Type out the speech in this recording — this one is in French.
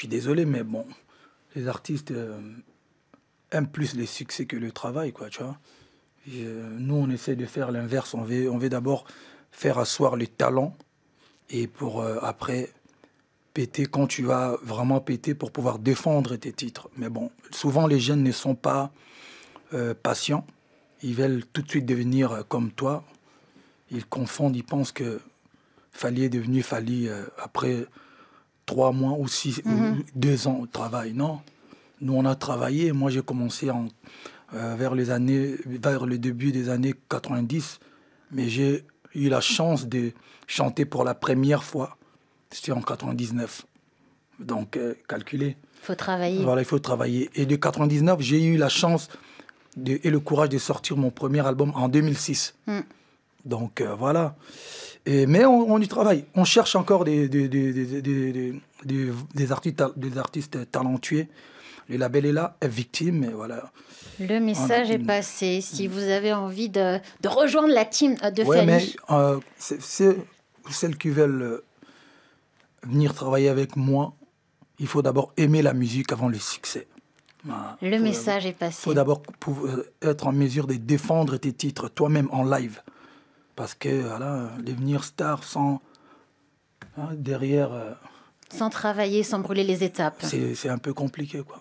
suis désolé, mais bon, les artistes euh, aiment plus les succès que le travail, quoi, tu vois. Euh, nous, on essaie de faire l'inverse. On veut, on veut d'abord faire asseoir les talents et pour euh, après péter quand tu vas vraiment péter pour pouvoir défendre tes titres. Mais bon, souvent les jeunes ne sont pas patients. Ils veulent tout de suite devenir comme toi. Ils confondent, ils pensent que Fali est devenu Fali après trois mois ou six, mhm. deux ans au travail. Non, nous on a travaillé. Moi j'ai commencé en, euh, vers les années, vers le début des années 90, mais j'ai eu la chance de chanter pour la première fois. C'était en 99. Donc euh, calculez. Il faut travailler. il faut travailler. Et de 99, j'ai eu la chance de, et le courage de sortir mon premier album en 2006. Mm. Donc euh, voilà mais on, y travaille. On cherche encore des, des, artistes, des artistes talentueux. Le label est là, est victime, mais voilà. Le message est passé. Si vous avez envie de, rejoindre la team euh, de ouais, mais euh, celles qui veulent euh, venir travailler avec moi. Il faut d'abord aimer la musique avant le succès. Le message est passé. Il faut d'abord être en mesure de défendre tes titres toi-même en live. Parce que voilà, devenir star sans. Hein, derrière. Euh, sans travailler, sans brûler les étapes. C'est un peu compliqué, quoi.